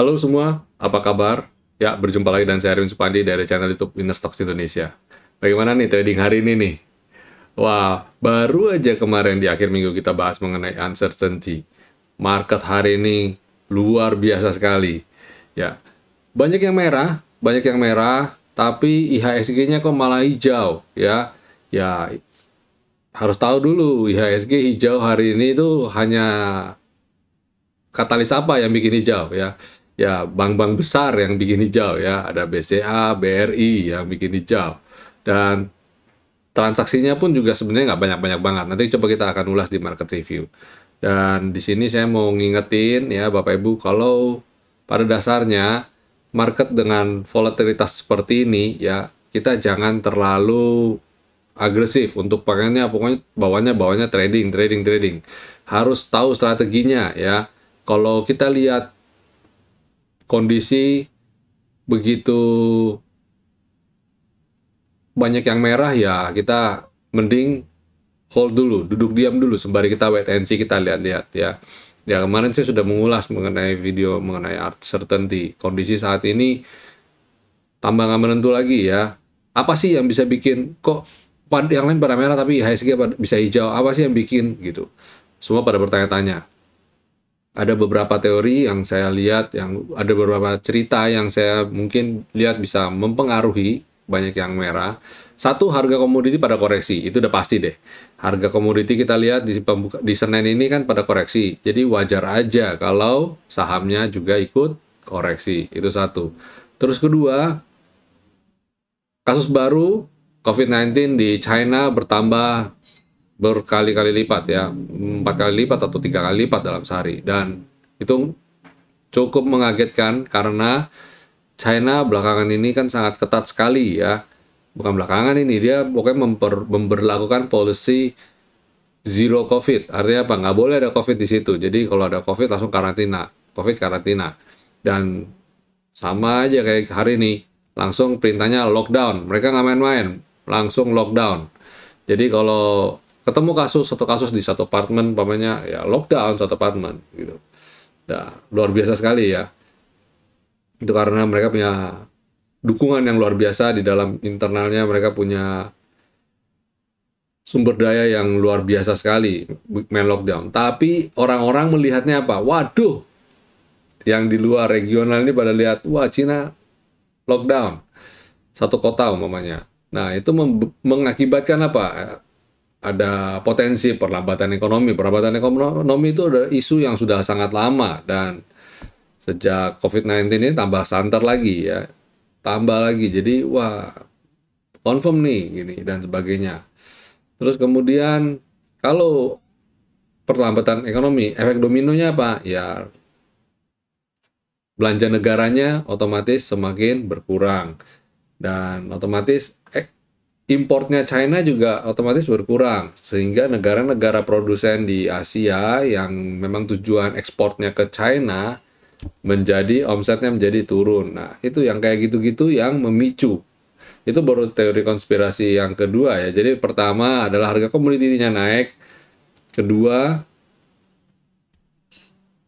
Halo semua, apa kabar? Ya, berjumpa lagi dan saya Arwin Supandi dari channel YouTube Winner Stocks Indonesia. Bagaimana nih trading hari ini nih? Wah, baru aja kemarin di akhir minggu kita bahas mengenai uncertainty. Market hari ini luar biasa sekali. Ya, banyak yang merah, banyak yang merah, tapi IHSG-nya kok malah hijau, ya. Ya, harus tahu dulu IHSG hijau hari ini itu hanya katalis apa yang bikin hijau ya ya bank-bank besar yang bikin hijau ya ada BCA, BRI yang bikin hijau dan transaksinya pun juga sebenarnya nggak banyak-banyak banget nanti coba kita akan ulas di market review dan di sini saya mau ngingetin ya Bapak Ibu kalau pada dasarnya market dengan volatilitas seperti ini ya kita jangan terlalu agresif untuk pengennya pokoknya bawahnya bawahnya trading trading trading harus tahu strateginya ya kalau kita lihat kondisi begitu banyak yang merah ya kita mending hold dulu, duduk diam dulu sembari kita wait and see kita lihat-lihat ya. Ya kemarin saya sudah mengulas mengenai video mengenai art certainty. Kondisi saat ini tambah nggak menentu lagi ya. Apa sih yang bisa bikin kok yang lain pada merah tapi HSG bisa hijau? Apa sih yang bikin gitu? Semua pada bertanya-tanya ada beberapa teori yang saya lihat yang ada beberapa cerita yang saya mungkin lihat bisa mempengaruhi banyak yang merah. Satu harga komoditi pada koreksi, itu udah pasti deh. Harga komoditi kita lihat di pembuka, di Senin ini kan pada koreksi. Jadi wajar aja kalau sahamnya juga ikut koreksi. Itu satu. Terus kedua, kasus baru COVID-19 di China bertambah berkali-kali lipat ya empat kali lipat atau tiga kali lipat dalam sehari dan itu cukup mengagetkan karena China belakangan ini kan sangat ketat sekali ya bukan belakangan ini dia pokoknya memper, memperlakukan policy zero covid artinya apa nggak boleh ada covid di situ jadi kalau ada covid langsung karantina covid karantina dan sama aja kayak hari ini langsung perintahnya lockdown mereka nggak main-main langsung lockdown jadi kalau ketemu kasus satu kasus di satu apartemen pamannya ya lockdown satu apartemen gitu nah, luar biasa sekali ya itu karena mereka punya dukungan yang luar biasa di dalam internalnya mereka punya sumber daya yang luar biasa sekali main lockdown tapi orang-orang melihatnya apa waduh yang di luar regional ini pada lihat wah Cina lockdown satu kota umpamanya nah itu mengakibatkan apa ada potensi perlambatan ekonomi. Perlambatan ekonomi itu ada isu yang sudah sangat lama dan sejak COVID-19 ini tambah santer lagi ya. Tambah lagi. Jadi wah confirm nih gini dan sebagainya. Terus kemudian kalau perlambatan ekonomi, efek dominonya apa? Ya belanja negaranya otomatis semakin berkurang dan otomatis importnya China juga otomatis berkurang sehingga negara-negara produsen di Asia yang memang tujuan ekspornya ke China menjadi omsetnya menjadi turun. Nah, itu yang kayak gitu-gitu yang memicu. Itu baru teori konspirasi yang kedua ya. Jadi pertama adalah harga komoditinya naik. Kedua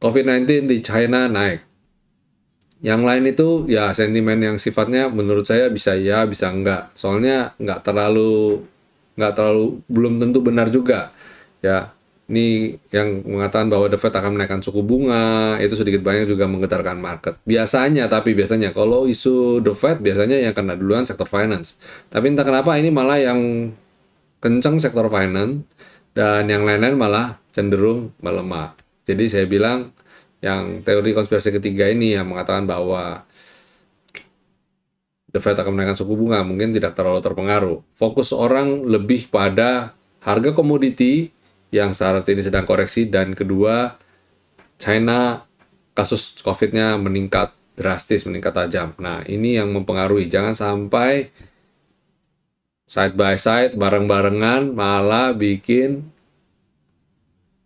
COVID-19 di China naik. Yang lain itu ya sentimen yang sifatnya menurut saya bisa ya bisa enggak. Soalnya enggak terlalu enggak terlalu belum tentu benar juga. Ya, ini yang mengatakan bahwa The Fed akan menaikkan suku bunga itu sedikit banyak juga menggetarkan market. Biasanya tapi biasanya kalau isu The Fed biasanya yang kena duluan sektor finance. Tapi entah kenapa ini malah yang kenceng sektor finance dan yang lain-lain malah cenderung melemah. Jadi saya bilang yang teori konspirasi ketiga ini yang mengatakan bahwa The Fed akan menaikkan suku bunga mungkin tidak terlalu terpengaruh. Fokus orang lebih pada harga komoditi yang saat ini sedang koreksi dan kedua China kasus COVID-nya meningkat drastis, meningkat tajam. Nah, ini yang mempengaruhi. Jangan sampai side by side bareng-barengan malah bikin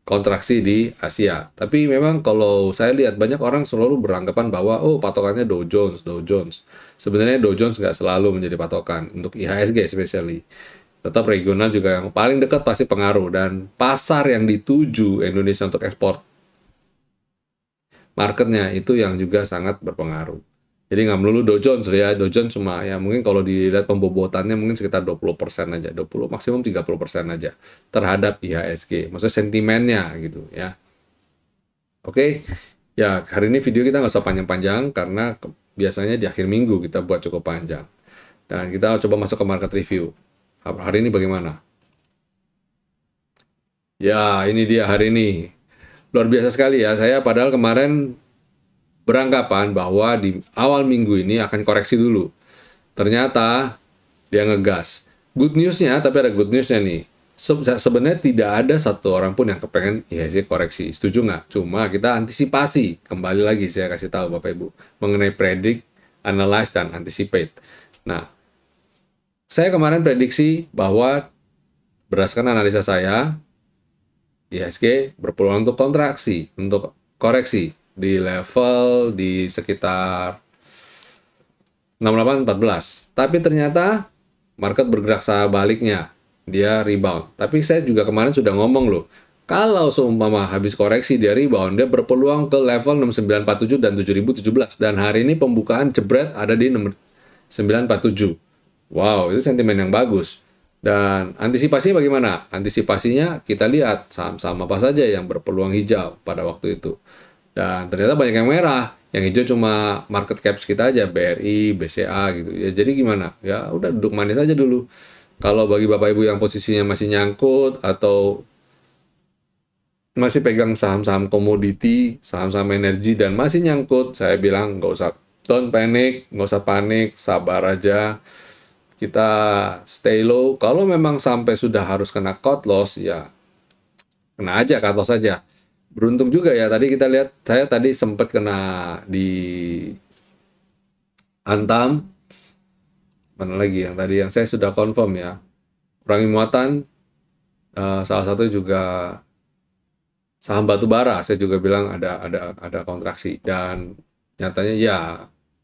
kontraksi di Asia. Tapi memang kalau saya lihat banyak orang selalu beranggapan bahwa oh patokannya Dow Jones, Dow Jones. Sebenarnya Dow Jones nggak selalu menjadi patokan untuk IHSG especially. Tetap regional juga yang paling dekat pasti pengaruh dan pasar yang dituju Indonesia untuk ekspor marketnya itu yang juga sangat berpengaruh. Jadi nggak melulu Dow Jones ya, Dow Jones cuma ya mungkin kalau dilihat pembobotannya mungkin sekitar 20% aja, 20 maksimum 30% aja terhadap IHSG. Maksudnya sentimennya gitu ya. Oke, ya hari ini video kita nggak usah panjang-panjang karena biasanya di akhir minggu kita buat cukup panjang. Dan kita coba masuk ke market review. Hari ini bagaimana? Ya, ini dia hari ini. Luar biasa sekali ya. Saya padahal kemarin beranggapan bahwa di awal minggu ini akan koreksi dulu. Ternyata dia ngegas. Good newsnya, tapi ada good newsnya nih. Se sebenarnya tidak ada satu orang pun yang kepengen iya IHSG koreksi. Setuju nggak? Cuma kita antisipasi. Kembali lagi saya kasih tahu Bapak Ibu. Mengenai predik, analyze, dan anticipate. Nah, saya kemarin prediksi bahwa berdasarkan analisa saya, IHSG berpeluang untuk kontraksi, untuk koreksi di level di sekitar 6814. Tapi ternyata market bergerak sebaliknya. Dia rebound. Tapi saya juga kemarin sudah ngomong loh, kalau seumpama habis koreksi dia rebound, dia berpeluang ke level 6947 dan 7017. Dan hari ini pembukaan jebret ada di 947. Wow, itu sentimen yang bagus. Dan antisipasinya bagaimana? Antisipasinya kita lihat saham-saham apa saja yang berpeluang hijau pada waktu itu. Dan ternyata banyak yang merah, yang hijau cuma market caps kita aja, BRI, BCA gitu. Ya jadi gimana? Ya udah duduk manis aja dulu. Kalau bagi Bapak Ibu yang posisinya masih nyangkut atau masih pegang saham-saham komoditi, saham-saham energi dan masih nyangkut, saya bilang nggak usah don't panic, nggak usah panik, sabar aja. Kita stay low. Kalau memang sampai sudah harus kena cut loss ya kena aja cut loss aja beruntung juga ya tadi kita lihat saya tadi sempat kena di Antam mana lagi yang tadi yang saya sudah confirm ya kurangi muatan uh, salah satu juga saham batu bara saya juga bilang ada ada ada kontraksi dan nyatanya ya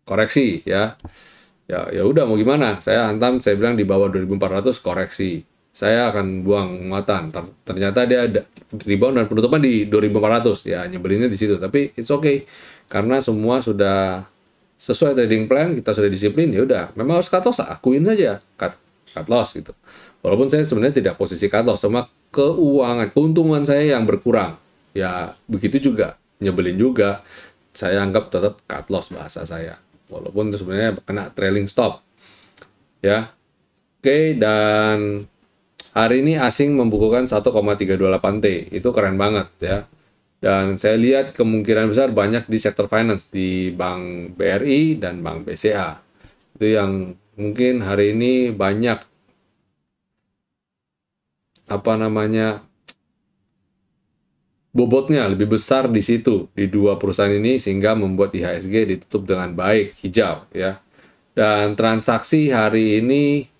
koreksi ya ya ya udah mau gimana saya antam saya bilang di bawah 2400 koreksi saya akan buang muatan. ternyata dia ada rebound dan penutupan di 2400. Ya nyebelinnya di situ, tapi it's okay karena semua sudah sesuai trading plan, kita sudah disiplin, ya udah. Memang harus cut loss, akuin saja cut, cut loss gitu. Walaupun saya sebenarnya tidak posisi cut loss, cuma keuangan, keuntungan saya yang berkurang. Ya begitu juga, nyebelin juga. Saya anggap tetap cut loss bahasa saya. Walaupun sebenarnya kena trailing stop. Ya, Oke, okay, dan Hari ini asing membukukan 1,328 T. Itu keren banget ya. Dan saya lihat kemungkinan besar banyak di sektor finance di Bank BRI dan Bank BCA. Itu yang mungkin hari ini banyak apa namanya bobotnya lebih besar di situ di dua perusahaan ini sehingga membuat IHSG ditutup dengan baik hijau ya. Dan transaksi hari ini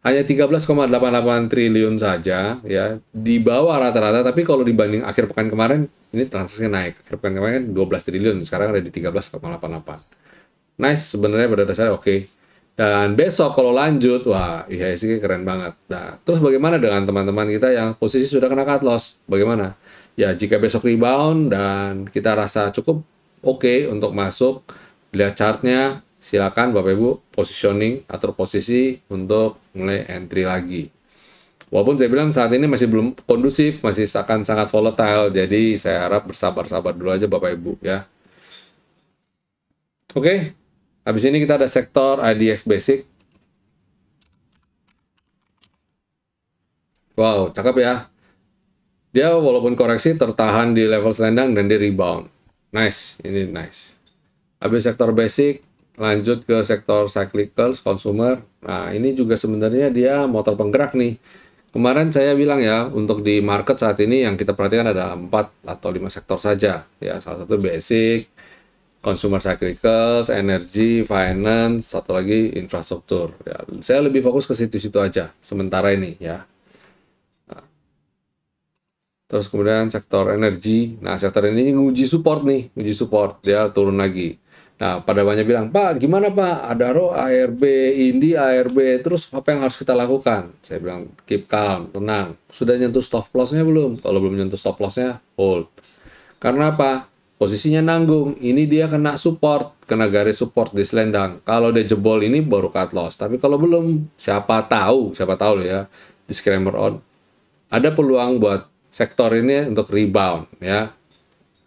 hanya 13,88 triliun saja ya di bawah rata-rata tapi kalau dibanding akhir pekan kemarin ini transaksi naik akhir pekan kemarin kan 12 triliun sekarang ada di 13,88 nice sebenarnya pada dasarnya oke okay. dan besok kalau lanjut wah IHSG keren banget nah terus bagaimana dengan teman-teman kita yang posisi sudah kena cut loss bagaimana ya jika besok rebound dan kita rasa cukup oke okay untuk masuk lihat chartnya silakan Bapak Ibu positioning atau posisi untuk mulai entry lagi. Walaupun saya bilang saat ini masih belum kondusif, masih akan sangat volatile, jadi saya harap bersabar-sabar dulu aja Bapak Ibu ya. Oke, okay. habis ini kita ada sektor IDX Basic. Wow, cakep ya. Dia walaupun koreksi tertahan di level selendang dan di rebound. Nice, ini nice. Habis sektor basic, lanjut ke sektor cyclical consumer nah ini juga sebenarnya dia motor penggerak nih kemarin saya bilang ya untuk di market saat ini yang kita perhatikan ada empat atau lima sektor saja ya salah satu basic consumer cyclical, energy finance satu lagi infrastruktur ya, saya lebih fokus ke situ-situ aja sementara ini ya nah. terus kemudian sektor energi nah sektor ini uji support nih uji support dia turun lagi Nah, pada banyak bilang, Pak, gimana Pak? Ada RO, ARB, INDI, ARB, terus apa yang harus kita lakukan? Saya bilang, keep calm, tenang. Sudah nyentuh stop loss-nya belum? Kalau belum nyentuh stop loss lossnya, hold. Karena apa? Posisinya nanggung. Ini dia kena support, kena garis support di selendang. Kalau dia jebol ini baru cut loss. Tapi kalau belum, siapa tahu, siapa tahu ya, disclaimer on. Ada peluang buat sektor ini untuk rebound ya.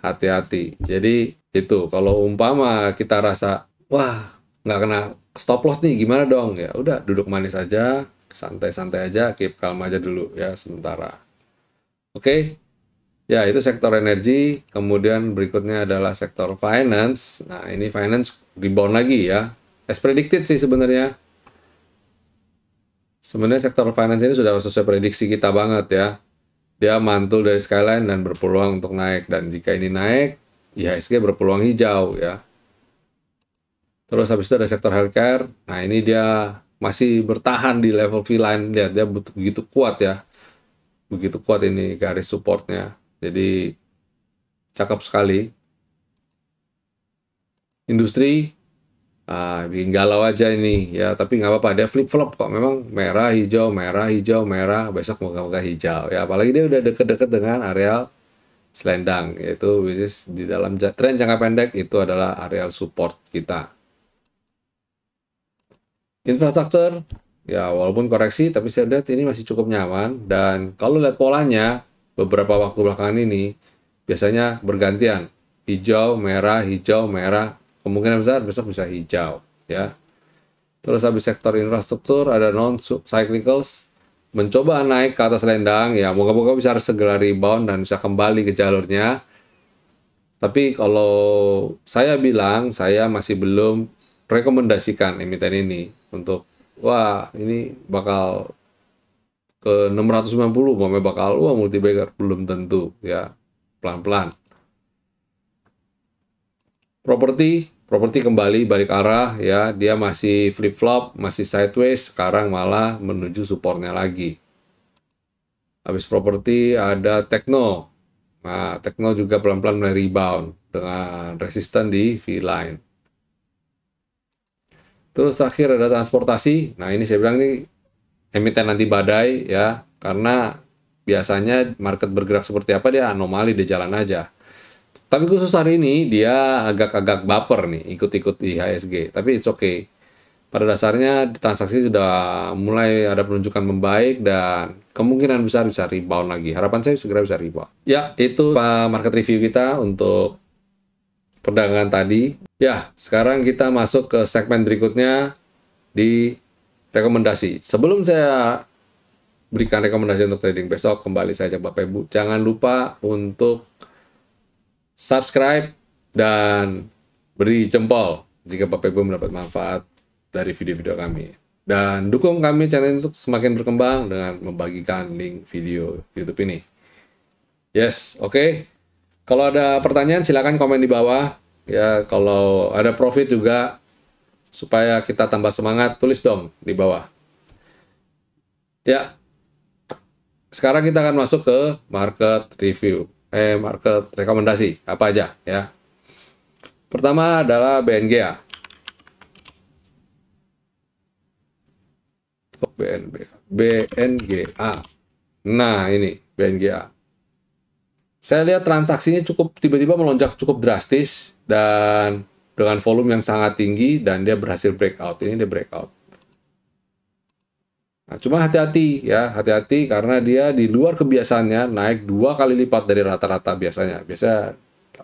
Hati-hati. Jadi itu kalau umpama kita rasa wah nggak kena stop loss nih gimana dong ya udah duduk manis aja santai-santai aja keep calm aja dulu ya sementara oke okay? ya itu sektor energi kemudian berikutnya adalah sektor finance nah ini finance rebound lagi ya as predicted sih sebenarnya sebenarnya sektor finance ini sudah sesuai prediksi kita banget ya dia mantul dari skyline dan berpeluang untuk naik dan jika ini naik IHSG ya, berpeluang hijau ya. Terus habis itu ada sektor healthcare. Nah, ini dia masih bertahan di level V-line. Lihat dia begitu kuat ya. Begitu kuat ini garis supportnya. Jadi cakep sekali. Industri ah, bikin galau aja ini ya, tapi nggak apa-apa dia flip-flop kok. Memang merah, hijau, merah, hijau, merah, besok moga-moga hijau ya. Apalagi dia udah deket-deket dengan areal selendang yaitu which di dalam tren jangka pendek itu adalah areal support kita infrastruktur ya walaupun koreksi tapi saya lihat ini masih cukup nyaman dan kalau lihat polanya beberapa waktu belakangan ini biasanya bergantian hijau merah hijau merah kemungkinan besar besok bisa hijau ya terus habis sektor infrastruktur ada non cyclicals mencoba naik ke atas lendang ya moga-moga bisa segera rebound dan bisa kembali ke jalurnya tapi kalau saya bilang saya masih belum rekomendasikan emiten ini untuk wah ini bakal ke 690 mau bakal wah multi bagger belum tentu ya pelan-pelan properti properti kembali balik arah ya dia masih flip flop masih sideways sekarang malah menuju supportnya lagi habis properti ada tekno nah tekno juga pelan pelan mulai rebound dengan resisten di V line terus terakhir ada transportasi nah ini saya bilang ini emiten nanti badai ya karena biasanya market bergerak seperti apa dia anomali dia jalan aja tapi khusus hari ini dia agak-agak baper nih ikut-ikut ihsg Tapi it's okay. Pada dasarnya transaksi sudah mulai ada penunjukan membaik dan kemungkinan besar bisa rebound lagi. Harapan saya segera bisa rebound. Ya, itu market review kita untuk perdagangan tadi. Ya, sekarang kita masuk ke segmen berikutnya di rekomendasi. Sebelum saya berikan rekomendasi untuk trading besok, kembali saya ajak Bapak Ibu, jangan lupa untuk subscribe, dan beri jempol jika Bapak Ibu mendapat manfaat dari video-video kami. Dan dukung kami channel ini semakin berkembang dengan membagikan link video YouTube ini. Yes, oke. Okay. Kalau ada pertanyaan silahkan komen di bawah. Ya, kalau ada profit juga supaya kita tambah semangat, tulis dong di bawah. Ya. Sekarang kita akan masuk ke market review eh, market rekomendasi apa aja ya. Pertama adalah BNGA. ya oh, BNB, BNGA. Nah ini BNGA. Saya lihat transaksinya cukup tiba-tiba melonjak cukup drastis dan dengan volume yang sangat tinggi dan dia berhasil breakout. Ini dia breakout Nah, cuma hati-hati ya, hati-hati karena dia di luar kebiasaannya naik dua kali lipat dari rata-rata biasanya. Biasa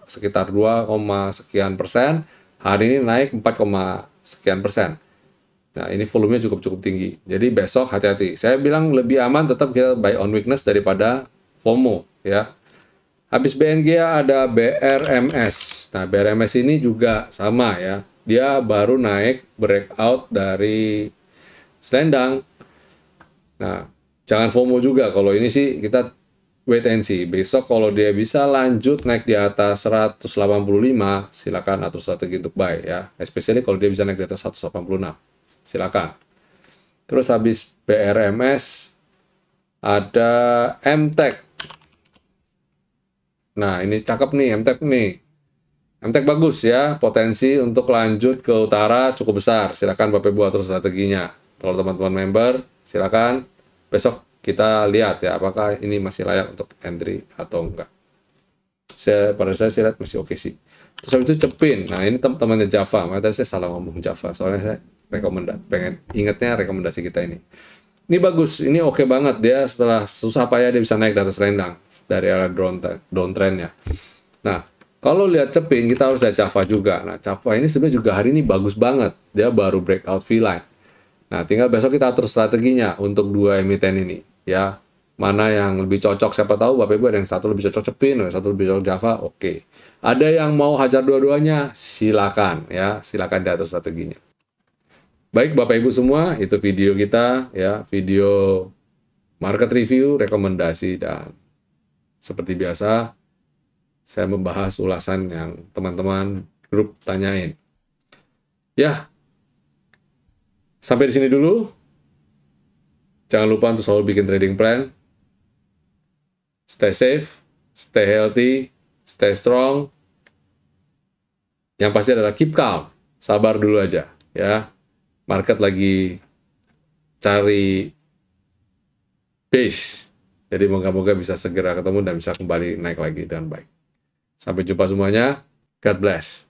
sekitar 2, sekian persen, hari ini naik 4, sekian persen. Nah, ini volumenya cukup-cukup tinggi. Jadi besok hati-hati. Saya bilang lebih aman tetap kita buy on weakness daripada FOMO ya. Habis BNG ada BRMS. Nah, BRMS ini juga sama ya. Dia baru naik breakout dari selendang Nah, jangan FOMO juga. Kalau ini sih kita wait and see. Besok kalau dia bisa lanjut naik di atas 185, silakan atur strategi untuk buy ya. Especially kalau dia bisa naik di atas 186. Silakan. Terus habis BRMS ada MTEK. Nah, ini cakep nih MTEK nih. MTEK bagus ya, potensi untuk lanjut ke utara cukup besar. Silakan Bapak Ibu atur strateginya. Kalau teman-teman member silakan besok kita lihat ya apakah ini masih layak untuk entry atau enggak. Saya pada saya saya lihat masih oke okay sih. Terus habis itu cepin. Nah ini teman-temannya Java. Makanya tadi saya salah ngomong Java. Soalnya saya rekomendasi pengen ingatnya rekomendasi kita ini. Ini bagus, ini oke okay banget dia setelah susah payah dia bisa naik dari selendang dari down downtrend, ya. Nah, kalau lihat cepin kita harus lihat Java juga. Nah, Java ini sebenarnya juga hari ini bagus banget. Dia baru breakout V line Nah, tinggal besok kita atur strateginya untuk dua emiten ini, ya. Mana yang lebih cocok, siapa tahu Bapak Ibu ada yang satu lebih cocok Cepin, yang satu lebih cocok Java, oke. Okay. Ada yang mau hajar dua-duanya, silakan ya, silakan diatur strateginya. Baik Bapak Ibu semua, itu video kita ya, video market review, rekomendasi dan seperti biasa saya membahas ulasan yang teman-teman grup tanyain. Ya, Sampai di sini dulu. Jangan lupa untuk selalu bikin trading plan. Stay safe, stay healthy, stay strong. Yang pasti adalah keep calm. Sabar dulu aja, ya. Market lagi cari base. Jadi moga-moga bisa segera ketemu dan bisa kembali naik lagi dengan baik. Sampai jumpa semuanya. God bless.